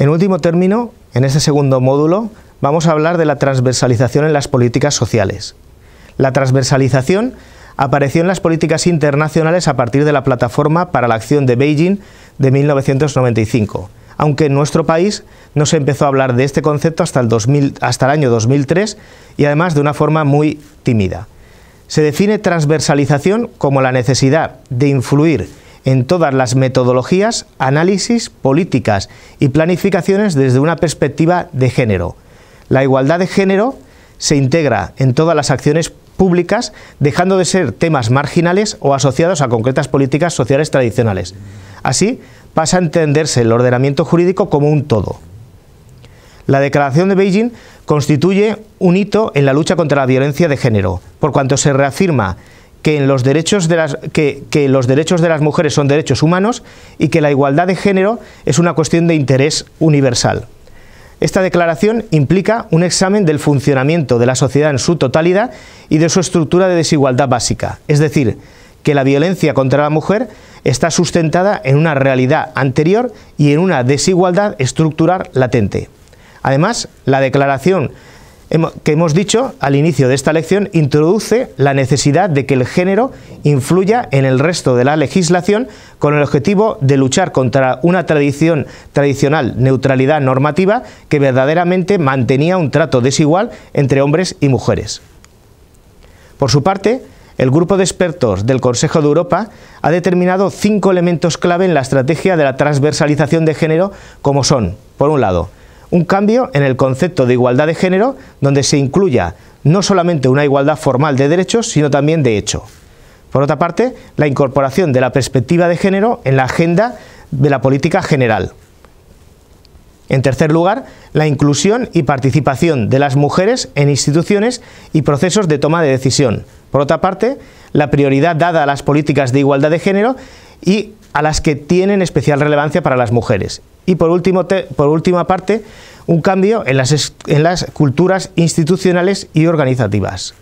En último término, en este segundo módulo, vamos a hablar de la transversalización en las políticas sociales. La transversalización apareció en las políticas internacionales a partir de la Plataforma para la Acción de Beijing de 1995, aunque en nuestro país no se empezó a hablar de este concepto hasta el, hasta el año 2003 y además de una forma muy tímida. Se define transversalización como la necesidad de influir en todas las metodologías, análisis, políticas y planificaciones desde una perspectiva de género. La igualdad de género se integra en todas las acciones públicas, dejando de ser temas marginales o asociados a concretas políticas sociales tradicionales. Así, pasa a entenderse el ordenamiento jurídico como un todo. La Declaración de Beijing constituye un hito en la lucha contra la violencia de género, por cuanto se reafirma que, los derechos de las, los derechos de las mujeres son derechos humanos y que la igualdad de género es una cuestión de interés universal. Esta declaración implica un examen del funcionamiento de la sociedad en su totalidad y de su estructura de desigualdad básica, es decir, que la violencia contra la mujer está sustentada en una realidad anterior y en una desigualdad estructural latente. Además, la declaración que hemos dicho al inicio de esta lección introduce la necesidad de que el género influya en el resto de la legislación con el objetivo de luchar contra una tradición tradicional neutralidad normativa que verdaderamente mantenía un trato desigual entre hombres y mujeres. Por su parte, el grupo de expertos del Consejo de Europa ha determinado cinco elementos clave en la estrategia de la transversalización de género como son, por un lado, un cambio en el concepto de igualdad de género donde se incluya no solamente una igualdad formal de derechos, sino también de hecho. Por otra parte, la incorporación de la perspectiva de género en la agenda de la política general. En tercer lugar, la inclusión y participación de las mujeres en instituciones y procesos de toma de decisión. Por otra parte, la prioridad dada a las políticas de igualdad de género y a las que tienen especial relevancia para las mujeres. Y por, último por última parte, un cambio en las, en las culturas institucionales y organizativas.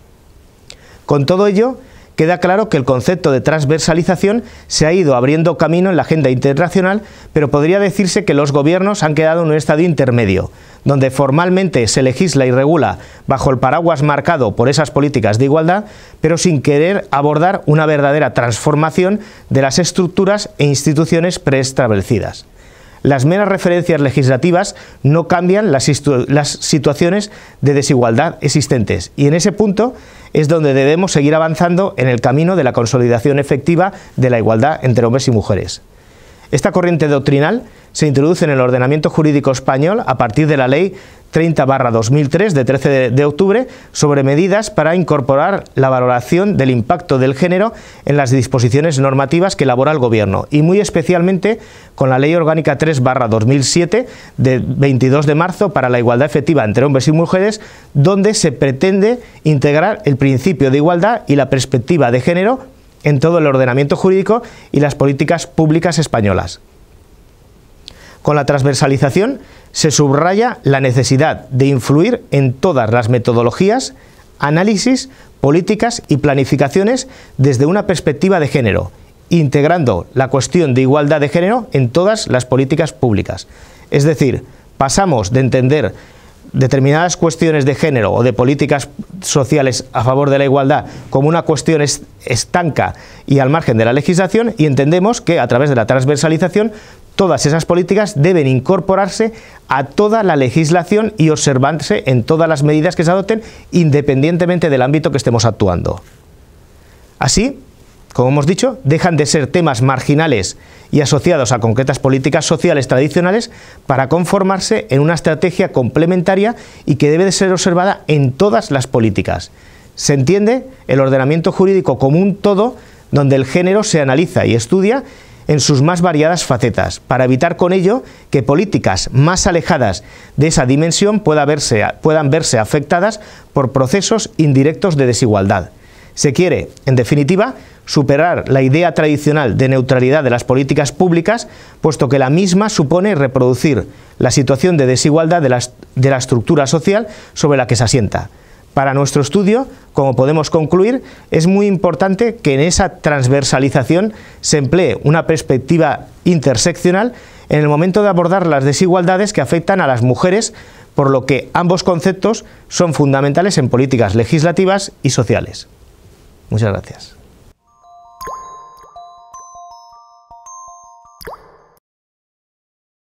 Con todo ello, queda claro que el concepto de transversalización se ha ido abriendo camino en la agenda internacional, pero podría decirse que los gobiernos han quedado en un estado intermedio, donde formalmente se legisla y regula bajo el paraguas marcado por esas políticas de igualdad, pero sin querer abordar una verdadera transformación de las estructuras e instituciones preestablecidas. Las meras referencias legislativas no cambian las, las situaciones de desigualdad existentes y en ese punto es donde debemos seguir avanzando en el camino de la consolidación efectiva de la igualdad entre hombres y mujeres. Esta corriente doctrinal se introduce en el ordenamiento jurídico español a partir de la Ley 30 2003 de 13 de octubre sobre medidas para incorporar la valoración del impacto del género en las disposiciones normativas que elabora el Gobierno y muy especialmente con la Ley Orgánica 3 2007 de 22 de marzo para la igualdad efectiva entre hombres y mujeres donde se pretende integrar el principio de igualdad y la perspectiva de género en todo el ordenamiento jurídico y las políticas públicas españolas. Con la transversalización se subraya la necesidad de influir en todas las metodologías, análisis, políticas y planificaciones desde una perspectiva de género, integrando la cuestión de igualdad de género en todas las políticas públicas. Es decir, pasamos de entender determinadas cuestiones de género o de políticas sociales a favor de la igualdad como una cuestión estanca y al margen de la legislación y entendemos que a través de la transversalización Todas esas políticas deben incorporarse a toda la legislación y observarse en todas las medidas que se adopten independientemente del ámbito que estemos actuando. Así, como hemos dicho, dejan de ser temas marginales y asociados a concretas políticas sociales tradicionales para conformarse en una estrategia complementaria y que debe de ser observada en todas las políticas. Se entiende el ordenamiento jurídico común todo donde el género se analiza y estudia en sus más variadas facetas, para evitar con ello que políticas más alejadas de esa dimensión puedan verse afectadas por procesos indirectos de desigualdad. Se quiere, en definitiva, superar la idea tradicional de neutralidad de las políticas públicas, puesto que la misma supone reproducir la situación de desigualdad de la estructura social sobre la que se asienta. Para nuestro estudio, como podemos concluir, es muy importante que en esa transversalización se emplee una perspectiva interseccional en el momento de abordar las desigualdades que afectan a las mujeres, por lo que ambos conceptos son fundamentales en políticas legislativas y sociales. Muchas gracias.